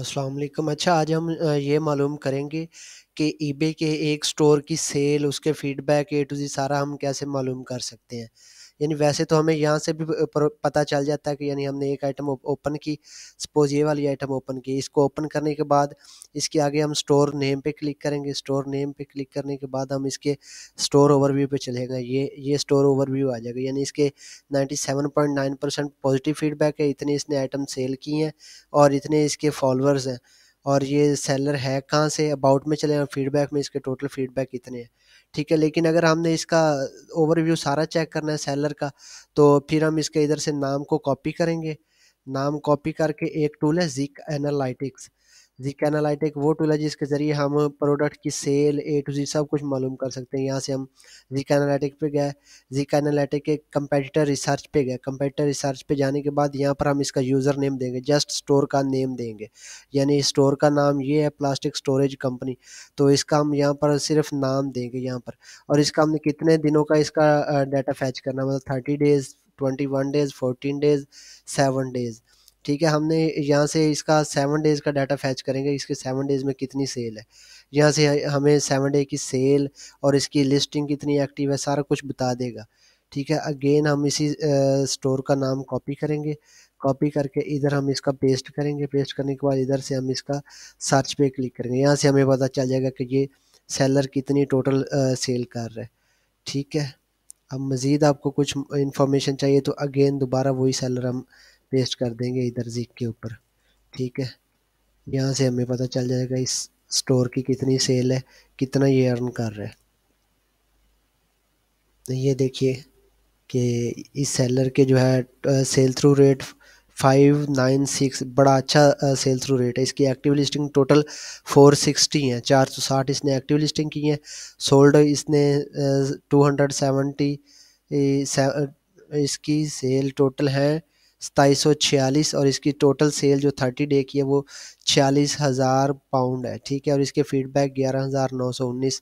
अस्सलाम वालेकुम अच्छा आज हम ये मालूम करेंगे कि ईबे के एक स्टोर की सेल उसके फीडबैक ए टू जी सारा हम कैसे मालूम कर सकते हैं यानी वैसे तो हमें यहाँ से भी पता चल जाता है कि यानी हमने एक आइटम ओपन की सपोज ये वाली आइटम ओपन की इसको ओपन करने के बाद इसके आगे हम स्टोर नेम पे क्लिक करेंगे स्टोर नेम पे क्लिक करने के बाद हम इसके स्टोर ओवरव्यू पे चले गए ये ये स्टोर ओवरव्यू आ जाएगा यानी इसके 97.9 परसेंट पॉजिटिव फीडबैक है इतने इसने आइटम सेल की हैं और इतने इसके फॉलोअर्स हैं और ये सेलर है कहाँ से अबाउट में चले फीडबैक में इसके टोटल फीडबैक इतने हैं ठीक है लेकिन अगर हमने इसका ओवरव्यू सारा चेक करना है सेलर का तो फिर हम इसके इधर से नाम को कॉपी करेंगे नाम कॉपी करके एक टूल है जिक एनालिटिक्स जी कैनालाइटिक वो टूल है जिसके ज़रिए हम प्रोडक्ट की सेल ए टू जी सब कुछ मालूम कर सकते हैं यहाँ से हम जी कैनालाइटिक पे गए जी कैनालाइटिक के कंपेटिटर रिसर्च पे गए कंपेटिटर रिसर्च पे जाने के बाद यहाँ पर हम इसका यूज़र नेम देंगे जस्ट स्टोर का नेम देंगे यानी स्टोर का नाम ये है प्लास्टिक स्टोरेज कंपनी तो इसका हम यहाँ पर सिर्फ नाम देंगे यहाँ पर और इसका हमने कितने दिनों का इसका डाटा फैच करना मतलब thirty days twenty one days fourteen days seven days ठीक है हमने यहाँ से इसका सेवन डेज़ का डाटा फैच करेंगे इसके सेवन डेज़ में कितनी सेल है यहाँ से हमें सेवन डे की सेल और इसकी लिस्टिंग कितनी एक्टिव है सारा कुछ बता देगा ठीक है अगेन हम इसी स्टोर का नाम कॉपी करेंगे कॉपी करके इधर हम इसका पेस्ट करेंगे पेस्ट करने के बाद इधर से हम इसका सर्च पे क्लिक करेंगे यहाँ से हमें पता चल जाएगा कि ये सेलर कितनी टोटल सेल कर रहा है ठीक है अब मज़ीद आपको कुछ इन्फॉर्मेशन चाहिए तो अगेन दोबारा वही सेलर हम पेस्ट कर देंगे इधर जिक के ऊपर ठीक है यहाँ से हमें पता चल जाएगा इस स्टोर की कितनी सेल है कितना ये अर्न कर रहा है तो ये देखिए कि इस सेलर के जो है sell through rate five nine six बड़ा अच्छा सेल थ्रू रेट है इसकी active listing total four sixty है चार सौ साठ इसने एक्टिव लिस्टिंग की है सोल्ड इसने टू हंड्रेड सेवेंटी इसकी सेल टोटल है सताईस सौ छियालीस और इसकी टोटल सेल जो थर्टी डे की है वो छियालीस हज़ार पाउंड है ठीक है और इसके फीडबैक ग्यारह हज़ार नौ सौ उन्नीस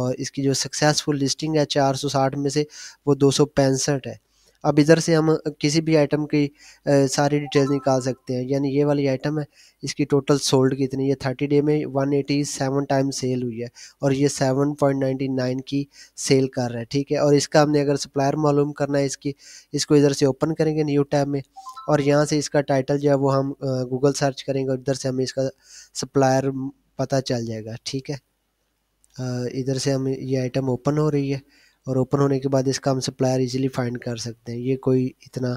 और इसकी जो सक्सेसफुल लिस्टिंग है चार सौ साठ में से वो दो सौ पैंसठ है अब इधर से हम किसी भी आइटम की आ, सारी डिटेल्स निकाल सकते हैं यानी ये वाली आइटम है इसकी टोटल सोल्ड कितनी है थर्टी डे में one eighty seven time sale हुई है और ये सेवन पॉइंट नाइन्टी नाइन की सेल कर रहा है ठीक है और इसका हमने अगर सप्लायर मालूम करना है इसकी इसको इधर से ओपन करेंगे न्यू टैब में और यहाँ से इसका टाइटल जो है वो हम गूगल सर्च करेंगे और इधर से हमें इसका सप्लायर पता चल जाएगा ठीक है इधर से हम ये आइटम ओपन हो रही है और ओपन होने के बाद इसका हम सप्लायर इजीली फाइंड कर सकते हैं ये कोई इतना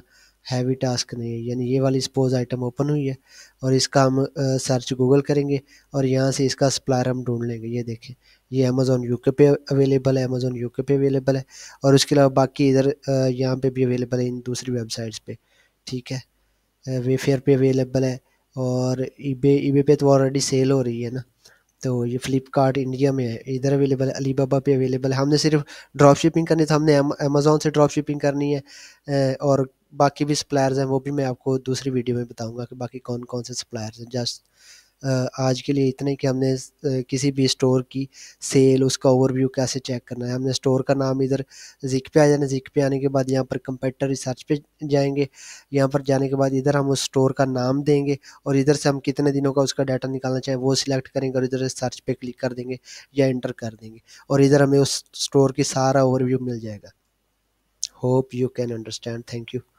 हैवी टास्क नहीं है यानी ये वाली सपोज आइटम ओपन हुई है और इसका हम सर्च गूगल करेंगे और यहाँ से इसका सप्लायर हम ढूंढ लेंगे ये देखें ये अमेज़ोन यूके पे अवेलेबल है अमेज़ोन यूके पे अवेलेबल है और उसके अलावा बाकी इधर यहाँ पे भी अवेलेबल है इन दूसरी वेबसाइट्स पे ठीक है वेफेयर पे अवेलेबल है और ईबे ईबे पे तो ऑलरेडी सेल हो रही है ना तो ये फ्लिपकार्ट इंडिया में है इधर अवेलेबल है अली बाबा पे अवेलेबल है हमने सिर्फ ड्रॉप शिपिंग करनी तो हमने अमेज़ोन से ड्रॉप शिपिंग करनी है और बाकी भी सप्लायर्स हैं वो भी मैं आपको दूसरी वीडियो में बताऊँगा कि बाकी कौन कौन से सप्लायर्स हैं जस्ट आज के लिए इतना ही कि हमने किसी भी स्टोर की सेल उसका ओवरव्यू कैसे चेक करना है हमने स्टोर का नाम इधर जिक पे आ जाना जिक पे आने के बाद यहाँ पर कंप्यूटर रिसर्च पे जाएंगे यहाँ पर जाने के बाद इधर हम उस स्टोर का नाम देंगे और इधर से हम कितने दिनों का उसका डाटा निकालना चाहें वो सिलेक्ट करेंगे और इधर सर्च पर क्लिक कर देंगे या इंटर कर देंगे और इधर हमें उस स्टोर की सारा ओवरव्यू मिल जाएगा hope you can understand thank you